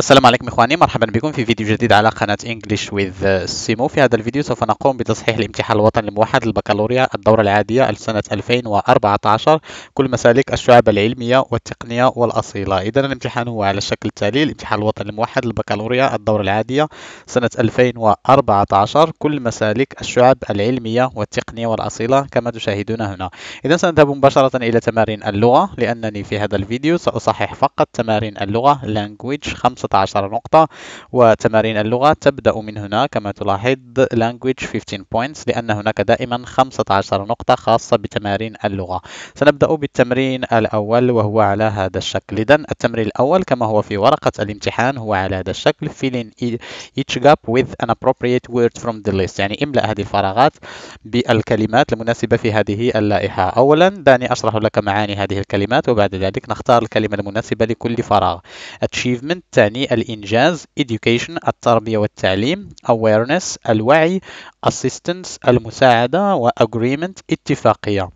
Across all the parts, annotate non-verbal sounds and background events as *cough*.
السلام عليكم اخواني مرحبا بكم في فيديو جديد على قناه انجلش آه، وذ سيمو في هذا الفيديو سوف نقوم بتصحيح الامتحان الوطني الموحد للبكالوريا الدوره العاديه لسنه 2014 كل مسالك الشعب العلميه والتقنيه والاصيله اذا الامتحان هو على الشكل التالي الامتحان الوطني الموحد للبكالوريا الدوره العاديه سنه 2014 كل مسالك الشعب العلميه والتقنيه والاصيله كما تشاهدون هنا اذا سنذهب مباشره الى تمارين اللغه لانني في هذا الفيديو ساصحح فقط تمارين اللغه language 5 16 نقطة وتمارين اللغة تبدأ من هنا كما تلاحظ language 15 points لأن هناك دائما 15 نقطة خاصة بتمارين اللغة سنبدأ بالتمرين الأول وهو على هذا الشكل إذا التمرين الأول كما هو في ورقة الامتحان هو على هذا الشكل fill in e- each gap with an appropriate word from the list يعني املأ هذه الفراغات بالكلمات المناسبة في هذه اللائحة أولا دعني أشرح لك معاني هذه الكلمات وبعد ذلك نختار الكلمة المناسبة لكل فراغ achievement يعني الإنجاز education التربية والتعليم awareness الوعي assistance المساعدة و agreement اتفاقية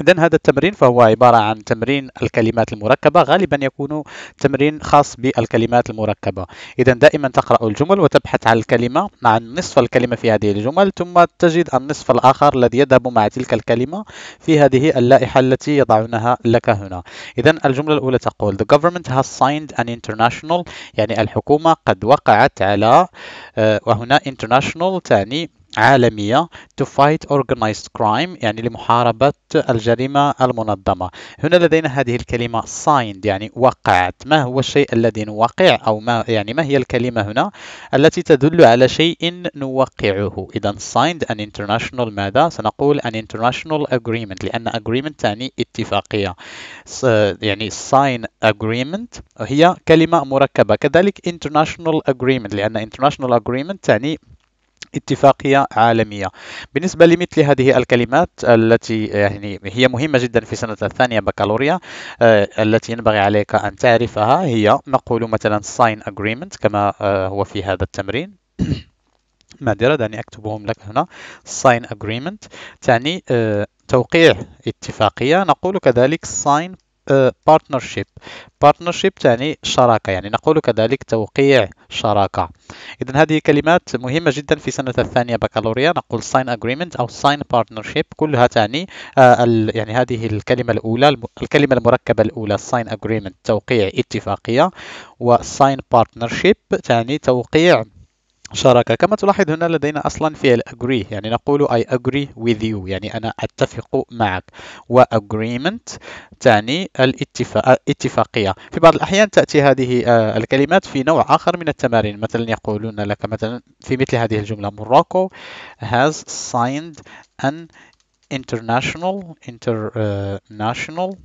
إذا هذا التمرين فهو عبارة عن تمرين الكلمات المركبة غالبا يكون تمرين خاص بالكلمات المركبة إذا دائما تقرأ الجمل وتبحث عن الكلمة عن نصف الكلمة في هذه الجمل ثم تجد النصف الآخر الذي يذهب مع تلك الكلمة في هذه اللائحة التي يضعونها لك هنا إذا الجملة الأولى تقول The government has signed an international يعني الحكومة قد وقعت على آه، وهنا international تعني عالمية to fight organized crime يعني لمحاربة الجريمة المنظمة هنا لدينا هذه الكلمة signed يعني وقعت ما هو الشيء الذي نوقع أو ما يعني ما هي الكلمة هنا التي تدل على شيء نوقعه إذا signed an international ماذا سنقول an international agreement لأن agreement تعني اتفاقية يعني sign agreement هي كلمة مركبة كذلك international agreement لأن international agreement تعني اتفاقية عالمية بالنسبة لمثل هذه الكلمات التي يعني هي مهمة جدا في سنة الثانية بكالوريا آه، التي ينبغي عليك أن تعرفها هي نقول مثلا sign agreement كما آه، هو في هذا التمرين *coughs* مادرة دعني أكتبهم لك هنا sign agreement تعني آه، توقيع اتفاقية نقول كذلك sign آه، partnership partnership تعني شراكة يعني نقول كذلك توقيع شراكة إذا هذه كلمات مهمة جدا في سنة الثانية بكالوريا نقول sign agreement أو sign partnership كلها تعني آه، يعني هذه الكلمة الأولى الكلمة المركبة الأولى sign agreement توقيع اتفاقية و sign partnership تعني توقيع شراكة كما تلاحظ هنا لدينا أصلا فعل agree يعني نقول I agree with you يعني أنا أتفق معك و agreement تعني الاتفاقية في بعض الأحيان تأتي هذه آه، الكلمات في نوع آخر من التمارين مثلا يقولون لك مثلا في مثل هذه الجملة Morocco has signed an international international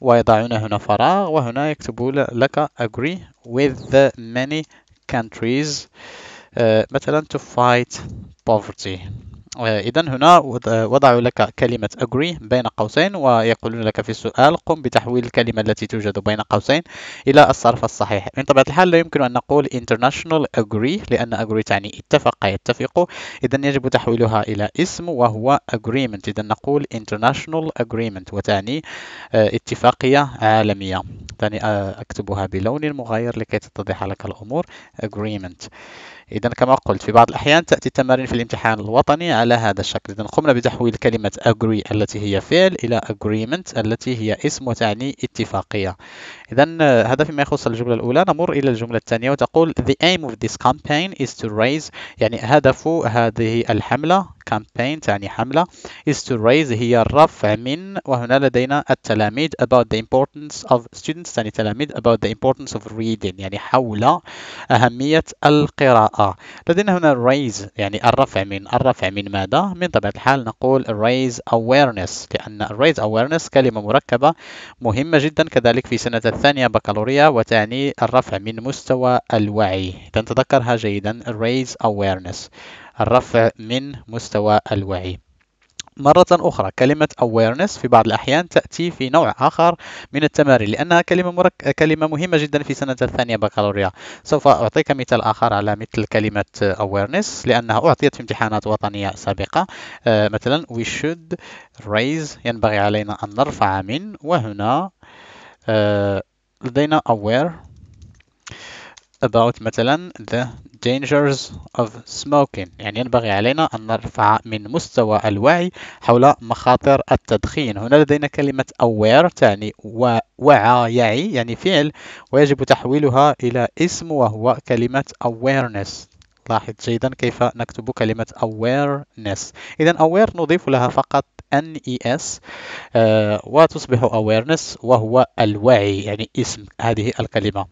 ويضعون هنا فراغ وهنا يكتبون لك agree with many countries uh, مثلا to fight poverty آه، إذا هنا وضعوا لك كلمة agree بين قوسين ويقولون لك في السؤال قم بتحويل الكلمة التي توجد بين قوسين إلى الصرف الصحيح من طبيعة الحال لا يمكن أن نقول international agree لأن agree تعني اتفق يتفق إذا يجب تحويلها إلى اسم وهو agreement إذا نقول international agreement وتعني آه، اتفاقية عالمية ثاني آه، أكتبها بلون مغاير لكي تتضح لك الأمور agreement إذا كما قلت في بعض الأحيان تأتي التمارين في الامتحان الوطني على هذا الشكل إذا قمنا بتحويل كلمة agree التي هي فعل إلى agreement التي هي اسم وتعني اتفاقية إذا هذا فيما يخص الجملة الأولى نمر إلى الجملة الثانية وتقول the aim of this campaign is to raise يعني هدف هذه الحملة campaign تعني حملة is to raise هي الرفع من وهنا لدينا التلاميذ about the importance of students تعني تلاميذ about the importance of reading يعني حول أهمية القراءة لدينا هنا raise يعني الرفع من الرفع من ماذا؟ من طبيعة الحال نقول raise awareness لأن raise awareness كلمة مركبة مهمة جدا كذلك في سنة الثانية بكالوريا وتعني الرفع من مستوى الوعي تتذكرها جيدا raise awareness الرفع من مستوى الوعي مرة أخرى كلمة awareness في بعض الأحيان تأتي في نوع آخر من التمارين لأنها كلمة, مرك... كلمة مهمة جدا في سنة الثانية بكالوريا سوف أعطيك مثال آخر على مثل كلمة awareness لأنها أعطيت في امتحانات وطنية سابقة آه مثلا we should raise ينبغي علينا أن نرفع من وهنا آه لدينا aware about مثلا the dangers of smoking يعني ينبغي علينا أن نرفع من مستوى الوعي حول مخاطر التدخين هنا لدينا كلمة aware تعني وعى يعي يعني فعل ويجب تحويلها إلى اسم وهو كلمة awareness لاحظ جيدا كيف نكتب كلمة awareness إذا aware نضيف لها فقط NES آه، وتصبح awareness وهو الوعي يعني اسم هذه الكلمة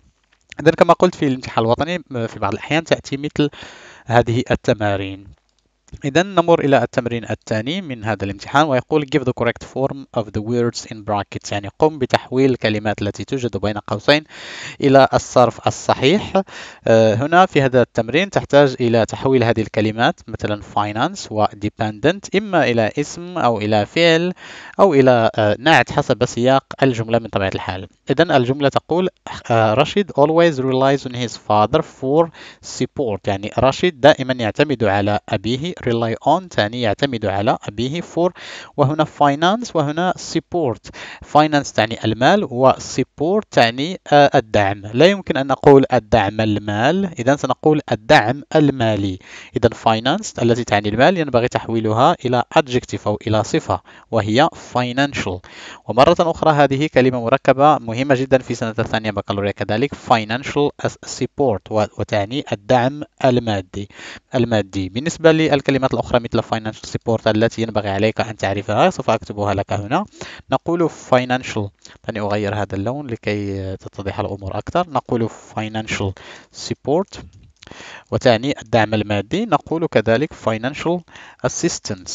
إذا كما قلت في الامتحان الوطني في بعض الأحيان تأتي مثل هذه التمارين إذا نمر إلى التمرين الثاني من هذا الامتحان ويقول give the correct form of the words in brackets يعني قم بتحويل الكلمات التي توجد بين قوسين إلى الصرف الصحيح آه، هنا في هذا التمرين تحتاج إلى تحويل هذه الكلمات مثلا finance و dependent إما إلى اسم أو إلى فعل أو إلى آه، نعت حسب سياق الجملة من طبيعة الحال إذا الجملة تقول آه، رشيد always relies on his father for support يعني رشيد دائما يعتمد على أبيه rely on تعني يعتمد على به for وهنا finance وهنا support finance تعني المال support تعني آه، الدعم لا يمكن أن نقول الدعم المال إذا سنقول الدعم المالي إذا finance التي تعني المال ينبغي تحويلها إلى adjective أو إلى صفة وهي financial ومرة أخرى هذه كلمة مركبة مهمة جدا في سنة الثانية بكالوريا كذلك financial support وتعني الدعم المادي المادي بالنسبة للكلمة الكلمات الأخرى مثل financial support التي ينبغي عليك أن تعرفها سوف أكتبها لك هنا نقول financial دعني أغير هذا اللون لكي تتضح الأمور أكثر نقول financial support وتعني الدعم المادي نقول كذلك financial assistance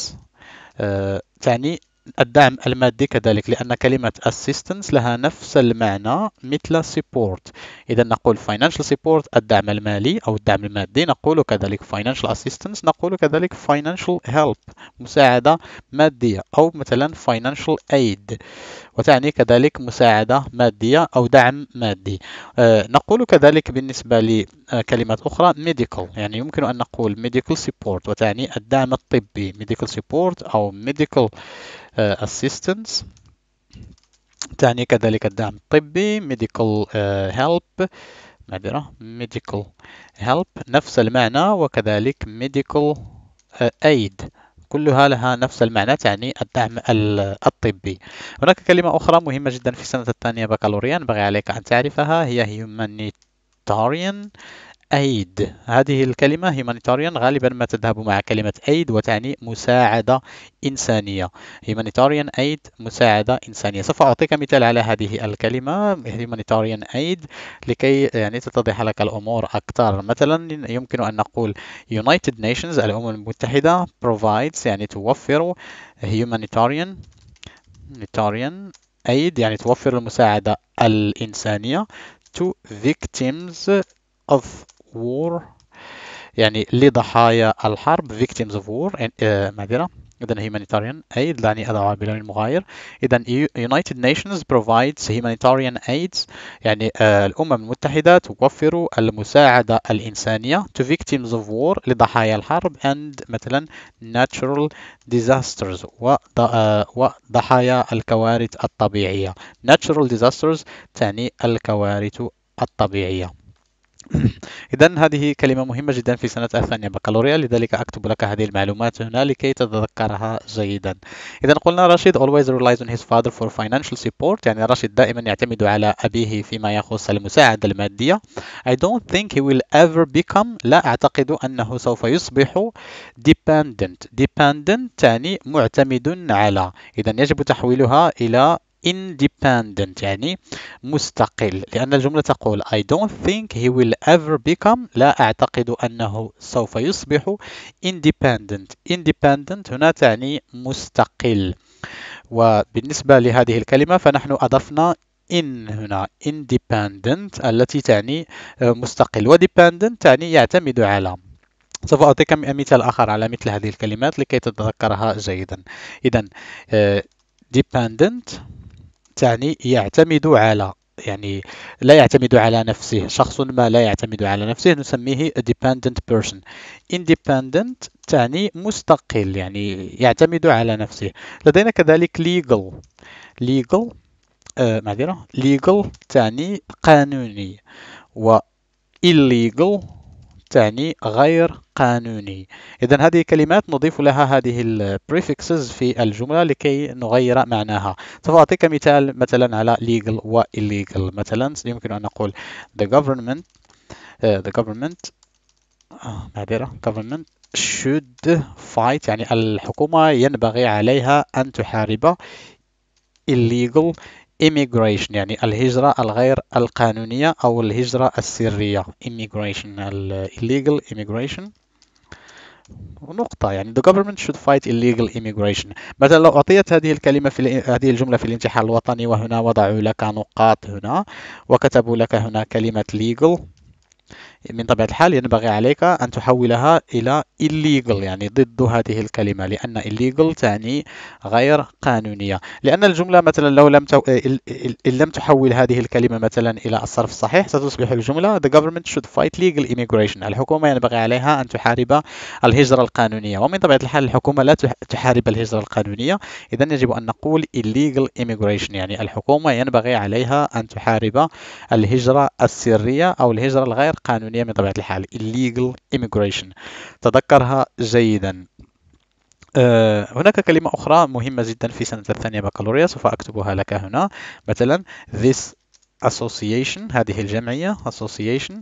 آه، تعني الدعم المادي كذلك لأن كلمة assistance لها نفس المعنى مثل support إذا نقول financial support الدعم المالي أو الدعم المادي نقول كذلك financial assistance نقول كذلك financial help مساعدة مادية أو مثلا financial aid وتعني كذلك مساعدة مادية أو دعم مادي آه، نقول كذلك بالنسبة لكلمة أخرى medical يعني يمكن أن نقول medical support وتعني الدعم الطبي medical support أو medical آه، assistance تعني كذلك الدعم الطبي medical آه، help معذرة medical help نفس المعنى وكذلك medical aid كلها لها نفس المعنى تعني الدعم الطبي هناك كلمة أخرى مهمة جدا في السنة الثانية بكالوريا ينبغي عليك أن تعرفها هي humanitarian aid هذه الكلمة humanitarian غالبا ما تذهب مع كلمة aid وتعني مساعدة إنسانية humanitarian aid مساعدة إنسانية سوف أعطيك مثال على هذه الكلمة humanitarian aid لكي يعني تتضح لك الأمور أكثر مثلا يمكن أن نقول United Nations الأمم المتحدة provides يعني توفر humanitarian humanitarian aid يعني توفر المساعدة الإنسانية to victims of war يعني لضحايا الحرب victims of war معذرة eh, إذا humanitarian aid يعني أدعو بلون المغاير إذا United Nations provides humanitarian aid يعني eh, الأمم المتحدة توفر المساعدة الإنسانية to victims of war لضحايا الحرب and مثلا natural disasters وضحايا الكوارث الطبيعية natural disasters تعني الكوارث الطبيعية *clears throat* إذا هذه كلمة مهمة جدا في سنة الثانية بكالوريا لذلك أكتب لك هذه المعلومات هنا لكي تتذكرها جيدا إذا قلنا رشيد always relies on his father for financial support يعني رشيد دائما يعتمد على أبيه فيما يخص المساعدة المادية I don't think he will ever become لا أعتقد أنه سوف يصبح dependent dependent تعني معتمد على إذا يجب تحويلها إلى independent يعني مستقل لأن الجملة تقول I don't think he will ever become لا أعتقد أنه سوف يصبح independent independent هنا تعني مستقل وبالنسبة لهذه الكلمة فنحن أضفنا in هنا independent التي تعني مستقل وdependent تعني يعتمد على سوف أعطيك مثال آخر على مثل هذه الكلمات لكي تتذكرها جيدا إذا آه، dependent تعني يعتمد على يعني لا يعتمد على نفسه شخص ما لا يعتمد على نفسه نسميه a dependent person independent تعني مستقل يعني يعتمد على نفسه لدينا كذلك legal legal آه معذرة legal تعني قانوني و illegal تعني غير قانوني إذا هذه كلمات نضيف لها هذه prefixes في الجملة لكي نغير معناها سوف أعطيك مثال مثلا على legal و illegal مثلا يمكن أن نقول the government uh, the government آه، معذرة uh, government should fight يعني الحكومة ينبغي عليها أن تحارب illegal immigration يعني الهجرة الغير القانونية أو الهجرة السرية immigration illegal immigration نقطة يعني the government should fight illegal immigration مثلا لو أعطيت هذه الكلمة في هذه الجملة في الانتحار الوطني وهنا وضعوا لك نقاط هنا وكتبوا لك هنا كلمة legal من طبيعة الحال ينبغي عليك أن تحولها إلى illegal يعني ضد هذه الكلمة لأن illegal تعني غير قانونية لأن الجملة مثلا لو لم تو... إن لم تحول هذه الكلمة مثلا إلى الصرف الصحيح ستصبح الجملة the government should fight legal immigration الحكومة ينبغي عليها أن تحارب الهجرة القانونية ومن طبيعة الحال الحكومة لا تحارب الهجرة القانونية إذا يجب أن نقول illegal immigration يعني الحكومة ينبغي عليها أن تحارب الهجرة السرية أو الهجرة الغير قانونية القانونية من طبيعة الحال illegal immigration تذكرها جيدا آه، هناك كلمة أخرى مهمة جدا في سنة الثانية بكالوريا سوف أكتبها لك هنا مثلا this association هذه الجمعية association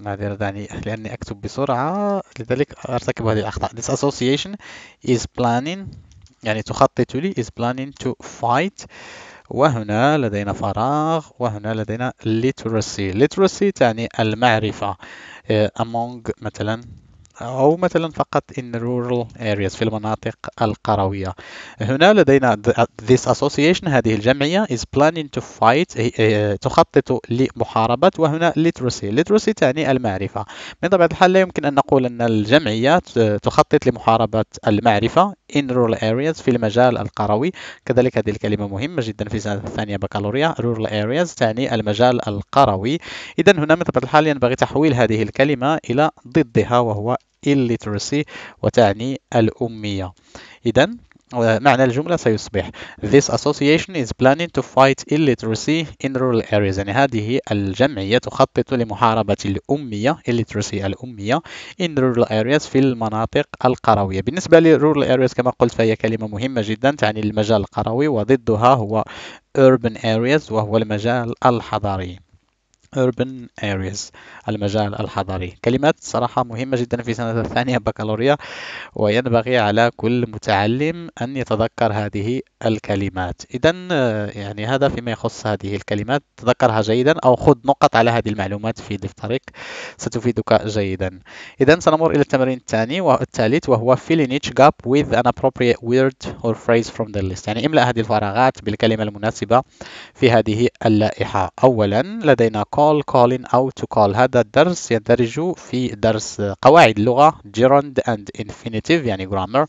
معذرة آه، دعني لأني أكتب بسرعة لذلك أرتكب هذه الأخطاء this association is planning يعني تخطط لي is planning to fight وهنا لدينا فراغ وهنا لدينا literacy literacy تعني المعرفة إيه، among مثلا أو مثلا فقط in rural areas في المناطق القروية هنا لدينا this association هذه الجمعية is planning to fight تخطط لمحاربة وهنا literacy literacy تعني المعرفة من طبيعة الحال لا يمكن أن نقول أن الجمعية تخطط لمحاربة المعرفة in rural areas في المجال القروي كذلك هذه الكلمة مهمة جدا في سنة الثانية بكالوريا rural areas تعني المجال القروي إذا هنا من طبيعة الحال ينبغي تحويل هذه الكلمة إلى ضدها وهو illiteracy وتعني الأمية إذا آه، معنى الجملة سيصبح This association is planning to fight illiteracy in rural areas يعني هذه الجمعية تخطط لمحاربة الأمية illiteracy الأمية in rural areas في المناطق القروية بالنسبة لrural areas كما قلت فهي كلمة مهمة جدا تعني المجال القروي وضدها هو urban areas وهو المجال الحضري urban areas المجال الحضري كلمات صراحة مهمة جدا في سنة الثانية بكالوريا وينبغي على كل متعلم أن يتذكر هذه الكلمات إذا آه، يعني هذا فيما يخص هذه الكلمات تذكرها جيدا أو خذ نقط على هذه المعلومات في دفترك ستفيدك جيدا إذا سنمر إلى التمرين الثاني والثالث وهو fill in each gap with an appropriate word or phrase from the list يعني املأ هذه الفراغات بالكلمة المناسبة في هذه اللائحة أولا لدينا call calling أو to call هذا الدرس يندرج في درس قواعد اللغة gerund and infinitive يعني grammar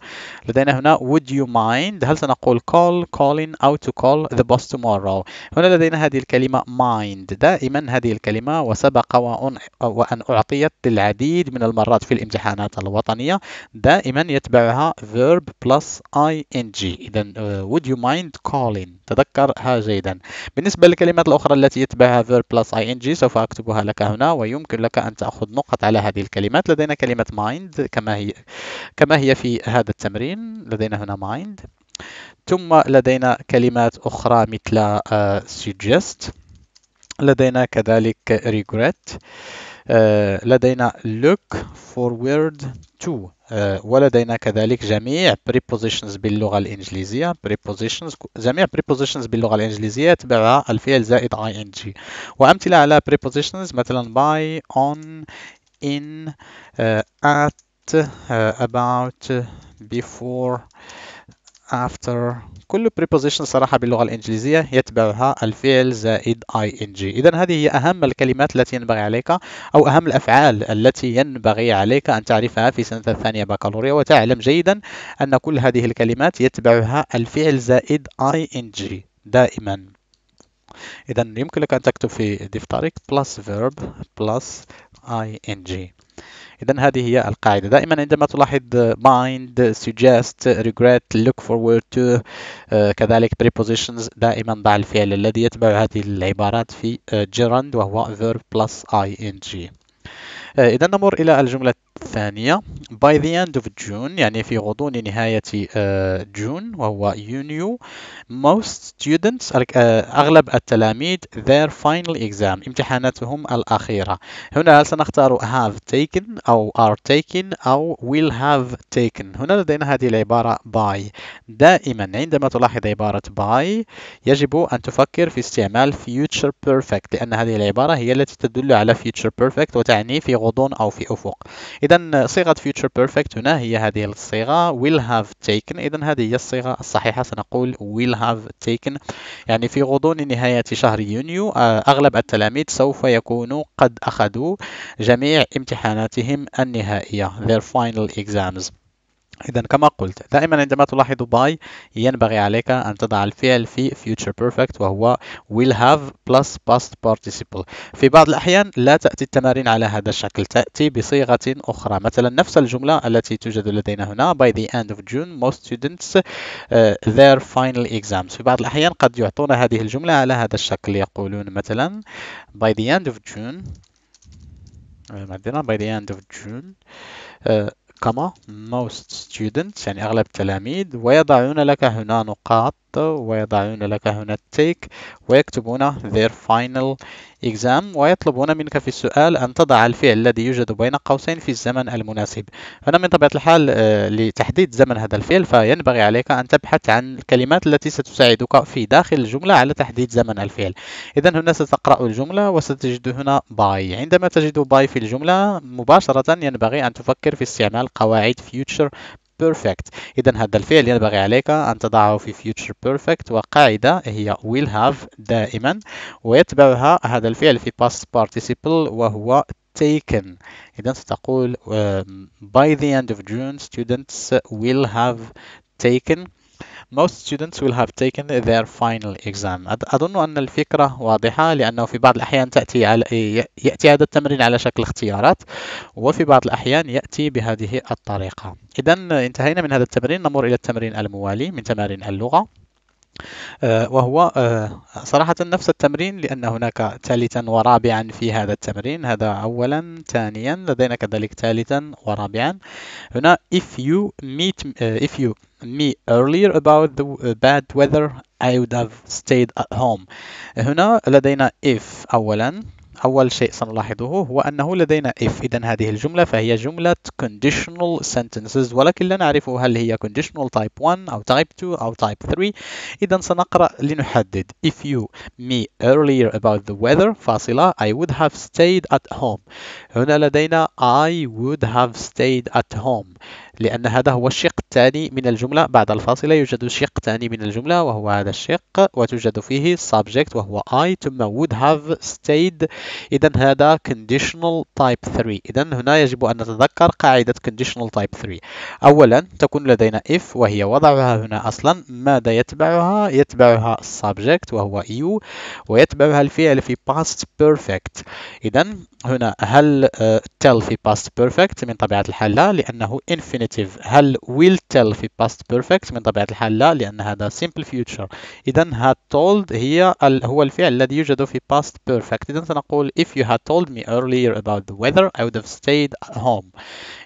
لدينا هنا would you mind هل سنقول call calling أو to call the boss tomorrow هنا لدينا هذه الكلمة mind دائما هذه الكلمة وسبق وأن أعطيت للعديد من المرات في الامتحانات الوطنية دائما يتبعها verb plus ing إذا آه، would you mind calling تذكرها جيدا بالنسبة للكلمات الأخرى التي يتبعها verb plus ing جي سوف أكتبها لك هنا ويمكن لك أن تأخذ نقط على هذه الكلمات لدينا كلمة mind كما هي كما هي في هذا التمرين لدينا هنا mind ثم لدينا كلمات أخرى مثل uh, suggest لدينا كذلك regret لدينا look forward to ولدينا كذلك جميع prepositions باللغة الإنجليزية prepositions جميع prepositions باللغة الإنجليزية تبع الفعل زائد ing وأمثلة على prepositions مثلا by on in uh, at uh, about before after كل preposition صراحة باللغة الإنجليزية يتبعها الفعل زائد ing إذا هذه هي أهم الكلمات التي ينبغي عليك أو أهم الأفعال التي ينبغي عليك أن تعرفها في سنة الثانية بكالوريا وتعلم جيدا أن كل هذه الكلمات يتبعها الفعل زائد ing دائما إذا يمكنك أن تكتب في دفترك plus verb plus ing إذا هذه هي القاعدة دائما عندما تلاحظ mind, suggest, regret, look forward to آه، كذلك prepositions دائما ضع الفعل الذي يتبع هذه العبارات في آه، gerund وهو verb plus ing آه، إذا نمر إلى الجملة الثانية by the end of June يعني في غضون نهاية جون آه، وهو يونيو most students آه، أغلب التلاميذ their final exam امتحاناتهم الأخيرة هنا سنختار have taken أو are taken أو will have taken هنا لدينا هذه العبارة by دائما عندما تلاحظ عبارة by يجب أن تفكر في استعمال future perfect لأن هذه العبارة هي التي تدل على future perfect وتعني في غضون أو في أفق إذا اذا صيغه future perfect هنا هي هذه الصيغه will have taken اذا هذه هي الصيغه الصحيحه سنقول will have taken يعني في غضون نهايه شهر يونيو آه، اغلب التلاميذ سوف يكونوا قد اخذوا جميع امتحاناتهم النهائيه their final exams إذا كما قلت دائما عندما تلاحظ by ينبغي عليك أن تضع الفعل في future perfect وهو will have plus past participle في بعض الأحيان لا تأتي التمارين على هذا الشكل تأتي بصيغة أخرى مثلا نفس الجملة التي توجد لدينا هنا by the end of June most students uh, their final exams في بعض الأحيان قد يعطون هذه الجملة على هذا الشكل يقولون مثلا by the end of June by the end of June uh, كما most students يعني أغلب التلاميذ ويضعون لك هنا نقاط ويضعون لك هنا التيك ويكتبون their final exam ويطلبون منك في السؤال أن تضع الفعل الذي يوجد بين قوسين في الزمن المناسب هنا من طبيعة الحال آه، لتحديد زمن هذا الفعل فينبغي عليك أن تبحث عن الكلمات التي ستساعدك في داخل الجملة على تحديد زمن الفعل إذا هنا ستقرأ الجملة وستجد هنا باي عندما تجد باي في الجملة مباشرة ينبغي أن تفكر في استعمال قواعد future perfect اذا هذا الفعل ينبغي عليك ان تضعه في future perfect وقاعده هي will have دائما ويتبعها هذا الفعل في past participle وهو taken اذا ستقول by the end of June students will have taken most students will have taken their final exam أظن أن الفكرة واضحة لأنه في بعض الأحيان تأتي على يأتي هذا التمرين على شكل اختيارات وفي بعض الأحيان يأتي بهذه الطريقة إذا انتهينا من هذا التمرين نمر إلى التمرين الموالي من تمارين اللغة آه، وهو آه، صراحة نفس التمرين لأن هناك ثالثا ورابعا في هذا التمرين هذا أولا ثانيا لدينا كذلك ثالثا ورابعا هنا if you meet آه، if you me earlier about the bad weather I would have stayed at home هنا لدينا if أولا أول شيء سنلاحظه هو أنه لدينا if إذا هذه الجملة فهي جملة conditional sentences ولكن لا نعرف هل هي conditional type 1 أو type 2 أو type 3 إذا سنقرأ لنحدد if you me earlier about the weather فاصلة I would have stayed at home هنا لدينا I would have stayed at home لأن هذا هو الشق الثاني من الجملة بعد الفاصلة يوجد شق ثاني من الجملة وهو هذا الشق وتوجد فيه subject وهو I ثم would have stayed إذا هذا conditional type 3 إذا هنا يجب أن نتذكر قاعدة conditional type 3 أولا تكون لدينا if وهي وضعها هنا أصلا ماذا يتبعها؟ يتبعها subject وهو you ويتبعها الفعل في past perfect إذا هنا هل آه، tell في past perfect من طبيعة الحال لا لأنه infinite infinitive هل will tell في past perfect من طبيعة الحال لا لأن هذا simple future إذا had told هي ال هو الفعل الذي يوجد في past perfect إذا سنقول if you had told me earlier about the weather I would have stayed home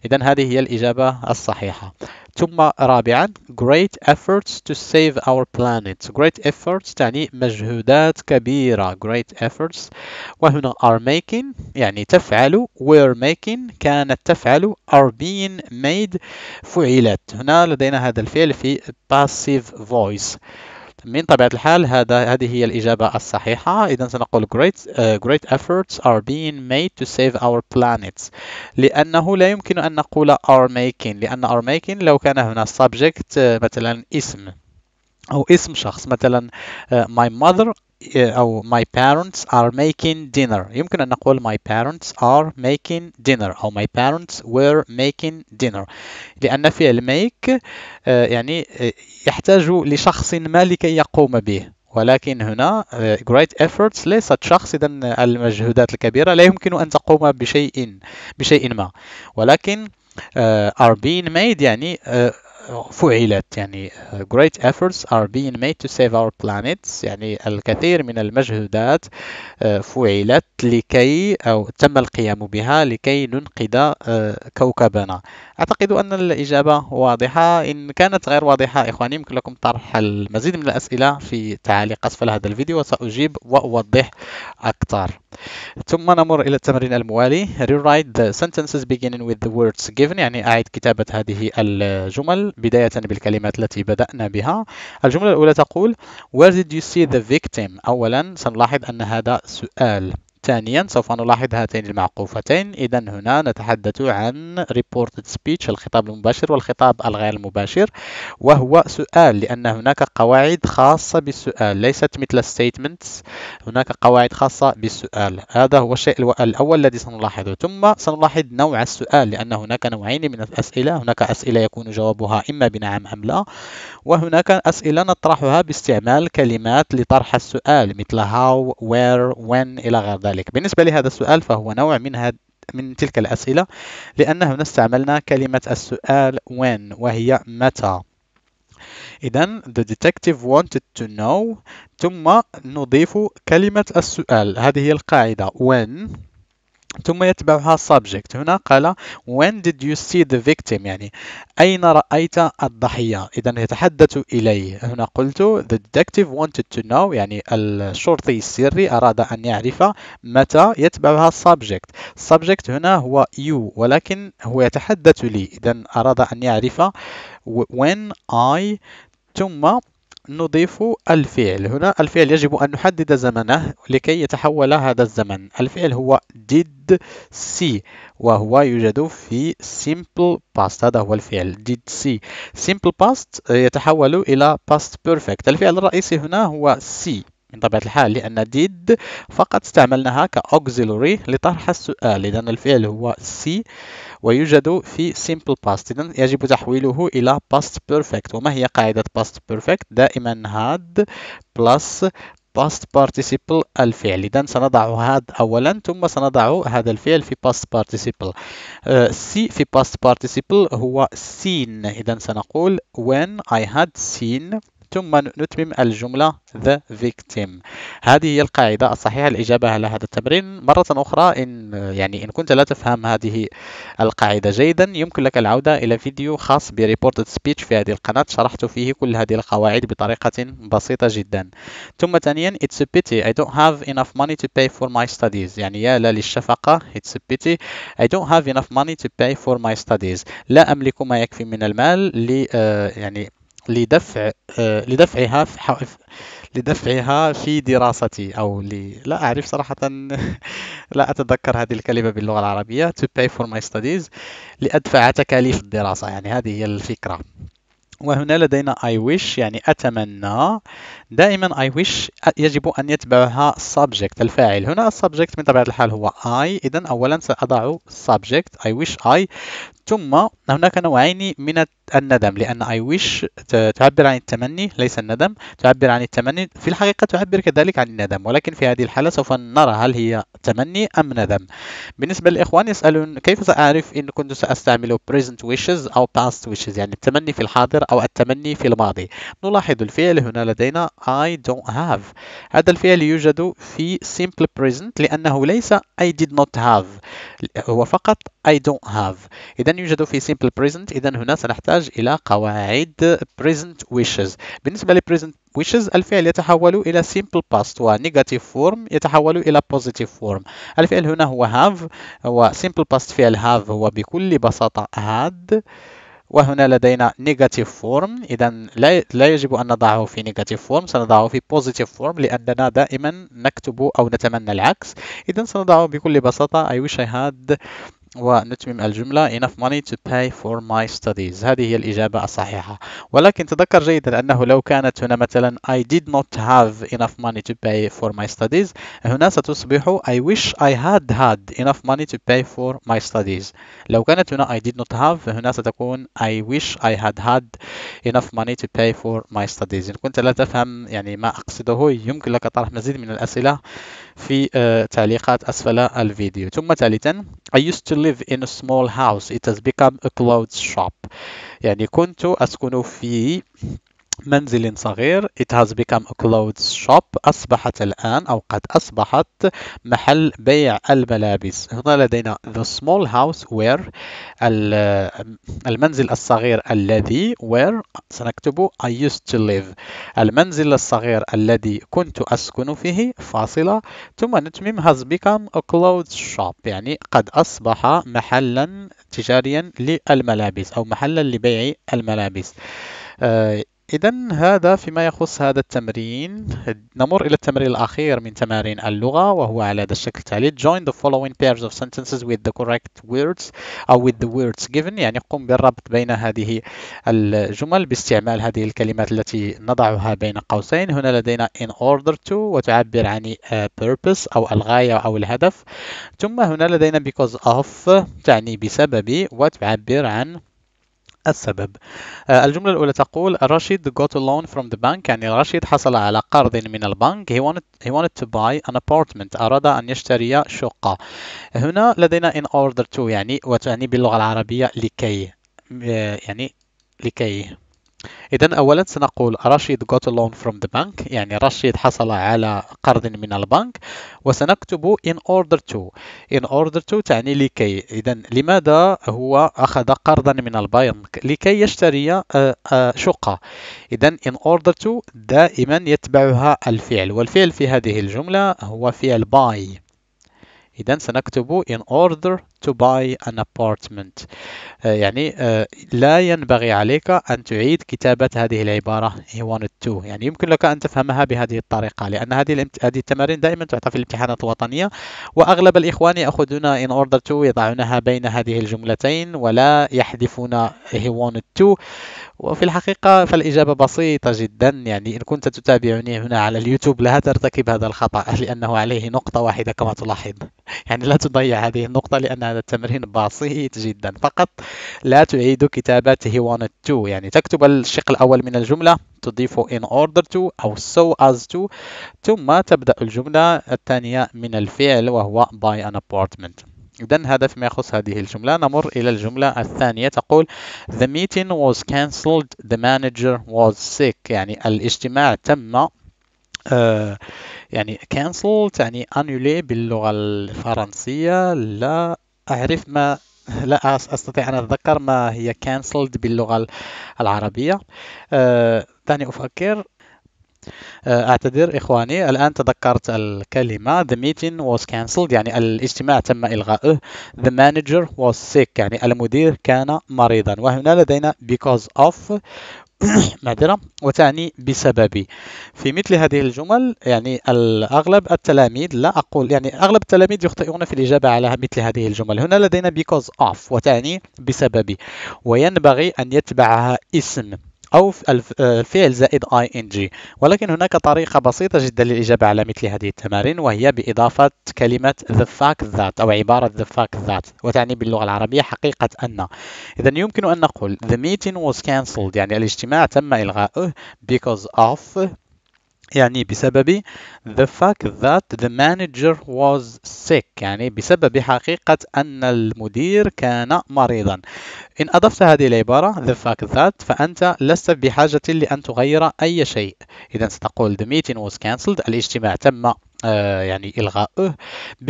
إذا هذه هي الإجابة الصحيحة ثم رابعا great efforts to save our planet great efforts تعني مجهودات كبيرة great efforts وهنا are making يعني تفعل were making كانت تفعل are being made فعلت هنا لدينا هذا الفعل في passive voice من طبيعة الحال هذا هذه هي الإجابة الصحيحة إذا سنقول great, uh, great efforts are being made to save our planet لأنه لا يمكن أن نقول are making لأن are making لو كان هنا subject uh, مثلا اسم أو اسم شخص مثلا uh, my mother إيه، أو my parents are making dinner يمكن أن نقول my parents are making dinner أو my parents were making dinner لأن فعل make آه، يعني آه، يحتاج لشخص ما لكي يقوم به ولكن هنا آه، great efforts ليست شخص إذا المجهودات الكبيرة لا يمكن أن تقوم بشيء بشيء ما ولكن are being made يعني فعلت يعني great efforts are being made to save our planet يعني الكثير من المجهودات آه، فعلت لكي أو تم القيام بها لكي ننقذ آه، كوكبنا أعتقد أن الإجابة واضحة إن كانت غير واضحة إخواني يمكن لكم طرح المزيد من الأسئلة في تعليق أسفل هذا الفيديو وسأجيب وأوضح أكثر ثم نمر إلى التمرين الموالي rewrite the sentences beginning with the words given يعني أعيد كتابة هذه الجمل بداية بالكلمات التي بدأنا بها الجملة الأولى تقول Where did you see the victim؟ أولا سنلاحظ أن هذا سؤال ثانيا سوف نلاحظ هاتين المعقوفتين إذا هنا نتحدث عن reported speech الخطاب المباشر والخطاب الغير المباشر وهو سؤال لأن هناك قواعد خاصة بالسؤال ليست مثل statements هناك قواعد خاصة بالسؤال هذا هو الشيء الأول الذي سنلاحظه ثم سنلاحظ نوع السؤال لأن هناك نوعين من الأسئلة هناك أسئلة يكون جوابها إما بنعم أم لا وهناك أسئلة نطرحها باستعمال كلمات لطرح السؤال مثل how where when إلى غير ذلك ذلك بالنسبة لهذا السؤال فهو نوع من هذا من تلك الأسئلة لأنه استعملنا كلمة السؤال when وهي متى إذا the detective wanted to know ثم نضيف كلمة السؤال هذه هي القاعدة when ثم يتبعها subject هنا قال when did you see the victim يعني أين رأيت الضحية إذا يتحدث إليه هنا قلت the detective wanted to know يعني الشرطي السري أراد أن يعرف متى يتبعها subject subject هنا هو you ولكن هو يتحدث لي إذا أراد أن يعرف when I ثم نضيف الفعل هنا الفعل يجب أن نحدد زمنه لكي يتحول هذا الزمن الفعل هو did see وهو يوجد في simple past هذا هو الفعل did see simple past يتحول إلى past perfect الفعل الرئيسي هنا هو see من طبيعة الحال لأن did فقط استعملناها كauxiliary لطرح السؤال إذا الفعل هو سي ويوجد في simple past إذا يجب تحويله إلى past perfect وما هي قاعدة past perfect دائما had plus past participle الفعل إذا سنضع had أولا ثم سنضع هذا الفعل في past participle سي آه، uh, في past participle هو seen إذا سنقول when I had seen ثم نتمم الجملة the victim هذه هي القاعدة الصحيحة الإجابة على هذا التمرين مرة أخرى إن يعني إن كنت لا تفهم هذه القاعدة جيدا يمكن لك العودة إلى فيديو خاص بريبورتد سبيتش في هذه القناة شرحت فيه كل هذه القواعد بطريقة بسيطة جدا ثم ثانيا it's a pity I don't have enough money to pay for my studies يعني يا لا للشفقة it's a pity I don't have enough money to pay for my studies لا أملك ما يكفي من المال لي آه، يعني لدفع آه، لدفعها في حو... لدفعها في دراستي او ل... لا اعرف صراحه *laughs* لا اتذكر هذه الكلمه باللغه العربيه to pay for my studies لادفع تكاليف الدراسه يعني هذه هي الفكره وهنا لدينا I wish يعني أتمنى دائما I wish يجب أن يتبعها subject الفاعل هنا subject من طبيعة الحال هو I إذا أولا سأضع subject I wish I ثم هناك نوعين من الندم لأن I wish تعبر عن التمني ليس الندم تعبر عن التمني في الحقيقة تعبر كذلك عن الندم ولكن في هذه الحالة سوف نرى هل هي تمني أم ندم بالنسبة للإخوان يسألون كيف سأعرف إن كنت سأستعمل present wishes أو past wishes يعني التمني في الحاضر أو التمني في الماضي نلاحظ الفعل هنا لدينا I don't have هذا الفعل يوجد في simple present لأنه ليس I did not have هو فقط I don't have إذا يوجد في simple present إذا هنا سنحتاج إلى قواعد present wishes بالنسبة ل present wishes الفعل يتحول إلى simple past negative form يتحول إلى positive form الفعل هنا هو have simple past فعل have هو بكل بساطة had وهنا لدينا نيجاتيف فورم إذا لا يجب أن نضعه في نيجاتيف فورم سنضعه في بوزيتيف فورم لأننا دائما نكتب أو نتمنى العكس إذا سنضعه بكل بساطة اي ويش اي هاد ونتمم الجملة enough money to pay for my studies هذه هي الإجابة الصحيحة ولكن تذكر جيدا أنه لو كانت هنا مثلا I did not have enough money to pay for my studies هنا ستصبح I wish I had had enough money to pay for my studies لو كانت هنا I did not have هنا ستكون I wish I had had enough money to pay for my studies إن كنت لا تفهم يعني ما أقصده يمكن لك طرح مزيد من الأسئلة في تعليقات أسفل الفيديو ثم ثالثا I used to live in a small house it has become a clothes shop يعني كنت أسكن في منزل صغير it has become a clothes shop أصبحت الآن أو قد أصبحت محل بيع الملابس هنا لدينا the small house where المنزل الصغير الذي where سنكتب I used to live المنزل الصغير الذي كنت أسكن فيه فاصلة ثم نتمم has become a clothes shop يعني قد أصبح محلا تجاريا للملابس أو محلا لبيع الملابس آه، إذا هذا فيما يخص هذا التمرين نمر إلى التمرين الأخير من تمارين اللغة وهو على هذا الشكل التالي Join the following pairs of sentences with the correct words أو with the words given يعني قم بالربط بين هذه الجمل باستعمال هذه الكلمات التي نضعها بين قوسين هنا لدينا in order to وتعبر عن purpose أو الغاية أو الهدف ثم هنا لدينا because of تعني بسبب وتعبر عن السبب آه، الجملة الأولى تقول رشيد got a loan from the bank يعني رشيد حصل على قرض من البنك he wanted, he wanted to buy an apartment أراد أن يشتري شقة هنا لدينا in order to يعني وتعني باللغة العربية لكي آه، يعني لكي إذا أولا سنقول رشيد got a loan from the bank يعني رشيد حصل على قرض من البنك وسنكتب in order to in order to تعني لكي إذا لماذا هو أخذ قرضا من البنك لكي يشتري آه، آه، شقة إذا in order to دائما يتبعها الفعل والفعل في هذه الجملة هو فعل buy إذا سنكتب in order to buy an apartment آه، يعني آه، لا ينبغي عليك أن تعيد كتابة هذه العبارة he wanted to يعني يمكن لك أن تفهمها بهذه الطريقة لأن هذه هذه التمارين دائما تعطى في الامتحانات الوطنيه واغلب الاخوان ياخذون in order to يضعونها بين هذه الجملتين ولا يحذفون he wanted to وفي الحقيقه فالاجابه بسيطه جدا يعني ان كنت تتابعني هنا على اليوتيوب لا ترتكب هذا الخطا *laughs* لانه عليه نقطه واحده كما تلاحظ *laughs* يعني لا تضيع هذه النقطة لأن هذا التمرين بسيط جدا فقط لا تعيد كتابة he wanted to يعني تكتب الشق الأول من الجملة تضيف in order to أو so as to ثم تبدأ الجملة الثانية من الفعل وهو buy an apartment إذا هذا فيما يخص هذه الجملة نمر إلى الجملة الثانية تقول The meeting was cancelled the manager was sick يعني الاجتماع تم آه، يعني كانسل تعني انولي باللغه الفرنسيه لا اعرف ما لا استطيع ان اتذكر ما هي كانسلد باللغه العربيه آه، دعني افكر آه، أعتذر إخواني الآن تذكرت الكلمة the meeting was cancelled يعني الاجتماع تم إلغائه the manager was sick يعني المدير كان مريضا وهنا لدينا because of *coughs* معذرة وتعني بسبب في مثل هذه الجمل يعني الأغلب التلاميذ لا أقول يعني أغلب التلاميذ يخطئون في الإجابة على مثل هذه الجمل هنا لدينا because of وتعني بسبب وينبغي أن يتبعها اسم أو الفعل آه، زائد ing ولكن هناك طريقة بسيطة جدا للإجابة على مثل هذه التمارين وهي بإضافة كلمة the fact that أو عبارة the fact that وتعني باللغة العربية حقيقة أن إذا يمكن أن نقول the meeting was cancelled يعني الاجتماع تم إلغاؤه because of يعني بسبب the fact that the manager was sick يعني بسبب حقيقة أن المدير كان مريضا إن أضفت هذه العبارة the fact that فأنت لست بحاجة لأن تغير أي شيء إذا ستقول the meeting was cancelled الاجتماع تم آه، يعني إلغاؤه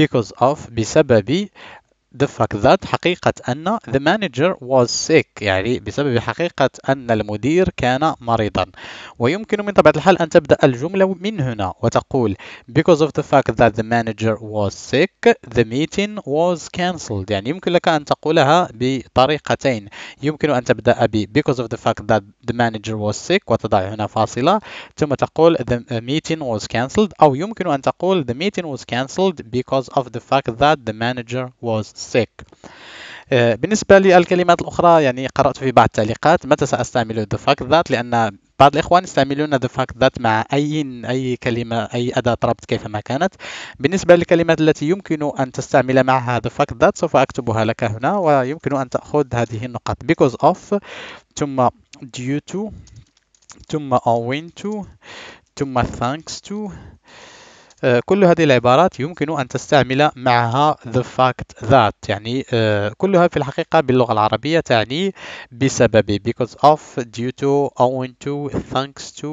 because of بسبب the fact that حقيقة أن the manager was sick يعني بسبب حقيقة أن المدير كان مريضا ويمكن من طبيعة الحال أن تبدأ الجملة من هنا وتقول because of the fact that the manager was sick the meeting was cancelled يعني يمكن لك أن تقولها بطريقتين يمكن أن تبدأ ب because of the fact that the manager was sick وتضع هنا فاصلة ثم تقول the meeting was cancelled أو يمكن أن تقول the meeting was cancelled because of the fact that the manager was sick سيك آه، بالنسبة للكلمات الأخرى يعني قرأت في بعض التعليقات متى سأستعمل the fact that لأن بعض الإخوان يستعملون the fact that مع أي أي كلمة أي أداة ربط كيفما كانت بالنسبة للكلمات التي يمكن أن تستعمل معها the fact that سوف أكتبها لك هنا ويمكن أن تأخذ هذه النقاط because of ثم due to ثم owing to ثم thanks to آه، كل هذه العبارات يمكن أن تستعمل معها the fact that يعني آه، كلها في الحقيقة باللغة العربية تعني بسبب because of due to owing to thanks to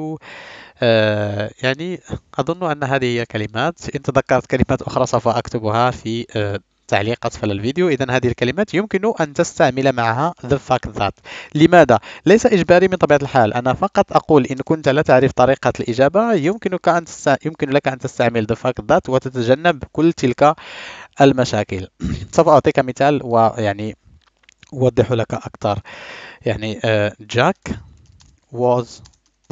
آه، يعني أظن أن هذه هي كلمات إن تذكرت كلمات أخرى سوف أكتبها في تعليق أسفل الفيديو إذا هذه الكلمات يمكن أن تستعمل معها the fact that لماذا؟ ليس إجباري من طبيعة الحال أنا فقط أقول إن كنت لا تعرف طريقة الإجابة يمكنك أن تست... يمكن لك أن تستعمل the fact that وتتجنب كل تلك المشاكل *clears throat* سوف أعطيك مثال ويعني أوضح لك أكثر يعني جاك آه، was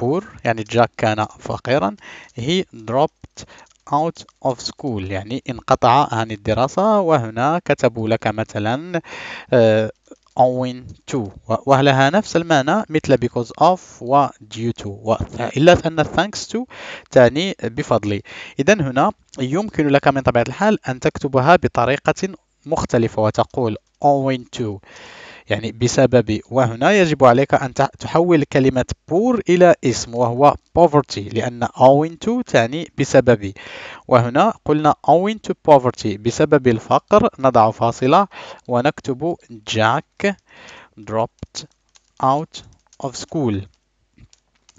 poor يعني جاك كان فقيرا he dropped out of school يعني انقطع عن الدراسة وهنا كتبوا لك مثلا آه، owing to وهلها نفس المعنى مثل because of و due to و إلا أن thanks to تعني بفضل إذا هنا يمكن لك من طبيعة الحال أن تكتبها بطريقة مختلفة وتقول owing to يعني بسبب وهنا يجب عليك أن تحول كلمة poor إلى اسم وهو poverty لأن owing to تعني بسبب وهنا قلنا owing to poverty بسبب الفقر نضع فاصلة ونكتب Jack dropped out of school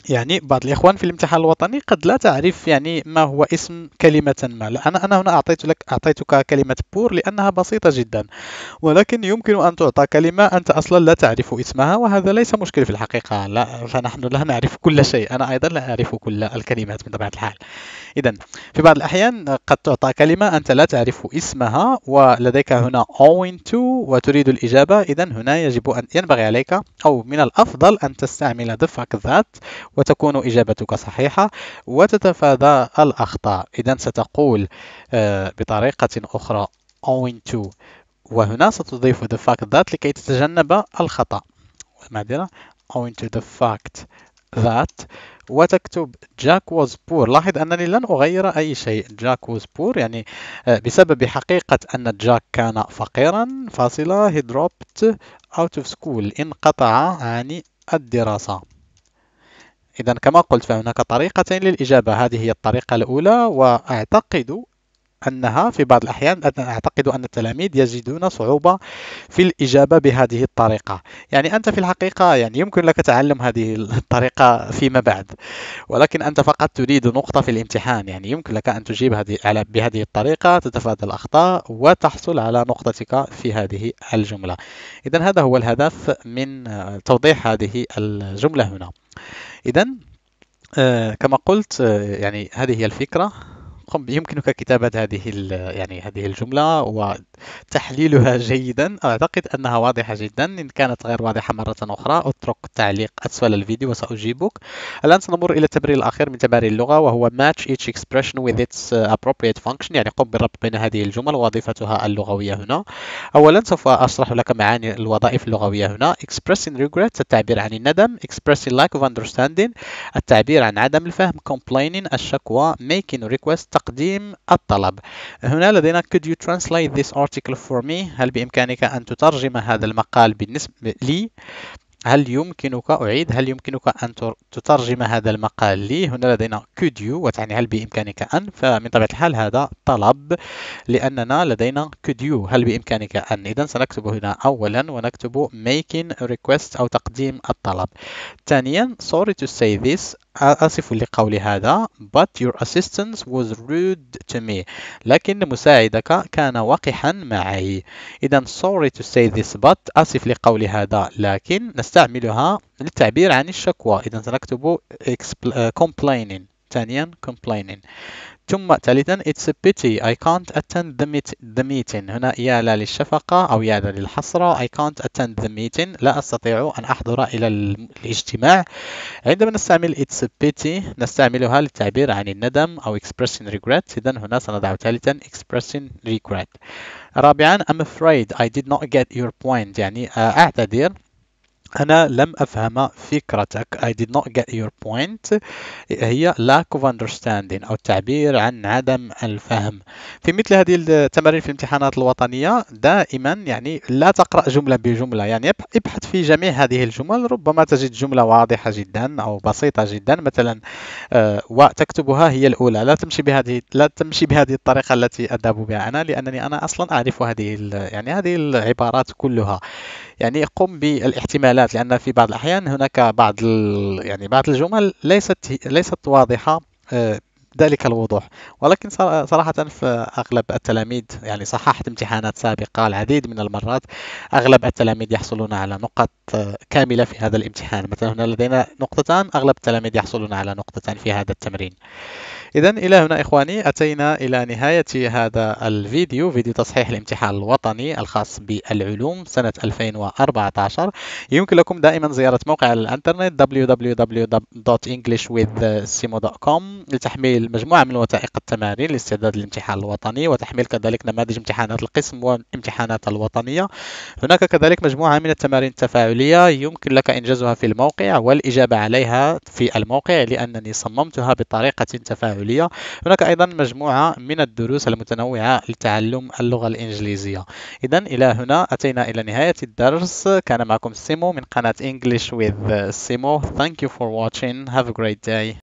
يعني بعض الإخوان في الامتحان الوطني قد لا تعرف يعني ما هو اسم كلمة ما أنا, أنا هنا أعطيت لك أعطيتك كلمة بور لأنها بسيطة جدا ولكن يمكن أن تعطى كلمة أنت أصلا لا تعرف اسمها وهذا ليس مشكل في الحقيقة لا فنحن لا نعرف كل شيء أنا أيضا لا أعرف كل الكلمات من طبيعة الحال إذا في بعض الأحيان قد تعطى كلمة أنت لا تعرف اسمها ولديك هنا اوين تو وتريد الإجابة إذا هنا يجب أن ينبغي عليك أو من الأفضل أن تستعمل دفعك ذات وتكون إجابتك صحيحة وتتفادى الأخطاء إذا ستقول آه، بطريقة أخرى owing to وهنا ستضيف the fact that لكي تتجنب الخطأ معذرة owing to the fact that وتكتب Jack was poor لاحظ أنني لن أغير أي شيء Jack was poor يعني آه، بسبب حقيقة أن جاك كان فقيرا فاصلة he dropped out of school انقطع عن الدراسة إذا كما قلت فهناك طريقتين للإجابة هذه هي الطريقة الأولى وأعتقد أنها في بعض الأحيان أعتقد أن التلاميذ يجدون صعوبة في الإجابة بهذه الطريقة يعني أنت في الحقيقة يعني يمكن لك تعلم هذه الطريقة فيما بعد ولكن أنت فقط تريد نقطة في الامتحان يعني يمكن لك أن تجيب هذه على بهذه الطريقة تتفادى الأخطاء وتحصل على نقطتك في هذه الجملة إذا هذا هو الهدف من توضيح هذه الجملة هنا إذا آه، كما قلت آه، يعني هذه هي الفكرة قم يمكنك كتابة هذه يعني هذه الجملة وتحليلها جيدا أعتقد أنها واضحة جدا إن كانت غير واضحة مرة أخرى اترك تعليق أسفل الفيديو وسأجيبك الآن سنمر إلى التمرين الأخير من تمارين اللغة وهو match each expression with its uh, appropriate function يعني قم بالربط بين هذه الجمل ووظيفتها اللغوية هنا أولا سوف أشرح لك معاني الوظائف اللغوية هنا expressing regret التعبير عن الندم expressing lack of understanding التعبير عن عدم الفهم complaining الشكوى making request تقديم الطلب هنا لدينا could you translate this article for me هل بإمكانك أن تترجم هذا المقال بالنسبة لي هل يمكنك أعيد هل يمكنك أن تترجم هذا المقال لي هنا لدينا could you وتعني هل بإمكانك أن فمن طبيعة الحال هذا طلب لأننا لدينا could you هل بإمكانك أن إذا سنكتب هنا أولا ونكتب making a request أو تقديم الطلب ثانيا sorry to say this أصف لقول هذا but your assistance was rude to me لكن مساعدك كان وقحا معي إذا sorry to say this but أصف لقول هذا لكن نستعملها للتعبير عن الشكوى إذا سنكتب complaining ثانيا complaining ثم ثالثا it's a pity I can't attend the, meet the meeting هنا يا لا للشفقة أو يا لا للحسرة I can't attend the meeting لا أستطيع أن أحضر إلى الاجتماع عندما نستعمل it's a pity نستعملها للتعبير عن الندم أو expressing regret إذا هنا سنضع ثالثا expressing regret رابعا I'm afraid I did not get your point يعني أعتذر أنا لم أفهم فكرتك I did not get your point هي lack of understanding أو التعبير عن عدم الفهم في مثل هذه التمارين في الامتحانات الوطنية دائما يعني لا تقرأ جملة بجملة يعني ابحث في جميع هذه الجمل ربما تجد جملة واضحة جدا أو بسيطة جدا مثلا آه، وتكتبها هي الأولى لا تمشي بهذه لا تمشي بهذه الطريقة التي أذهب بها أنا لأنني أنا أصلا أعرف هذه يعني هذه العبارات كلها يعني قم بالاحتمالات لان في بعض الاحيان هناك بعض يعني بعض الجمل ليست ليست واضحه آه، ذلك الوضوح ولكن صراحة أغلب التلاميذ يعني صححت امتحانات سابقة العديد من المرات أغلب التلاميذ يحصلون على نقط كاملة في هذا الامتحان مثلا هنا لدينا نقطتان أغلب التلاميذ يحصلون على نقطتان في هذا التمرين إذا إلى هنا إخواني أتينا إلى نهاية هذا الفيديو فيديو تصحيح الامتحان الوطني الخاص بالعلوم سنة 2014 يمكن لكم دائما زيارة موقع الانترنت www.englishwithsimo.com لتحميل مجموعة من وثائق التمارين لاستعداد للامتحان الوطني وتحميل كذلك نماذج امتحانات القسم والامتحانات الوطنية هناك كذلك مجموعة من التمارين التفاعلية يمكن لك إنجازها في الموقع والإجابة عليها في الموقع لأنني صممتها بطريقة تفاعلية هناك أيضا مجموعة من الدروس المتنوعة لتعلم اللغة الإنجليزية إذا إلى هنا أتينا إلى نهاية الدرس كان معكم سيمو من قناة English with Simo Thank you for watching Have a great day